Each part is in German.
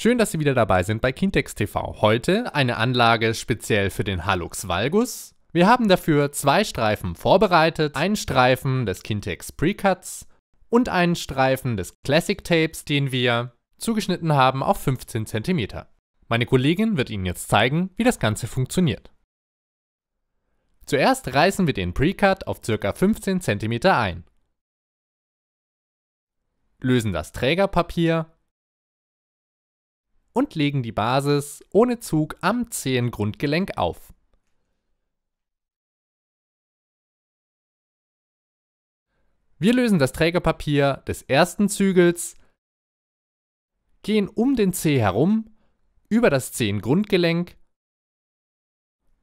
Schön, dass Sie wieder dabei sind bei Kintex TV. Heute eine Anlage speziell für den Halux Valgus. Wir haben dafür zwei Streifen vorbereitet, einen Streifen des Kintex Precuts und einen Streifen des Classic Tapes, den wir zugeschnitten haben auf 15 cm. Meine Kollegin wird Ihnen jetzt zeigen, wie das Ganze funktioniert. Zuerst reißen wir den Precut auf ca. 15 cm ein. Lösen das Trägerpapier und legen die Basis ohne Zug am Zehengrundgelenk auf. Wir lösen das Trägerpapier des ersten Zügels, gehen um den Zeh herum, über das Zehengrundgelenk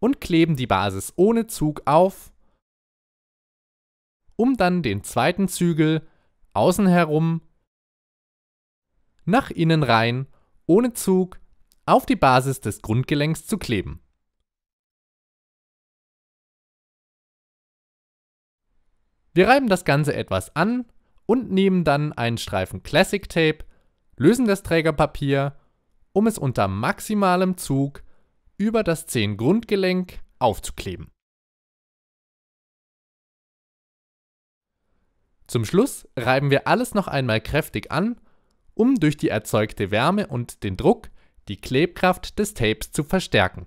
und kleben die Basis ohne Zug auf, um dann den zweiten Zügel außen herum nach innen rein ohne Zug auf die Basis des Grundgelenks zu kleben. Wir reiben das Ganze etwas an und nehmen dann einen Streifen Classic Tape, lösen das Trägerpapier, um es unter maximalem Zug über das Zehengrundgelenk aufzukleben. Zum Schluss reiben wir alles noch einmal kräftig an um durch die erzeugte Wärme und den Druck die Klebkraft des Tapes zu verstärken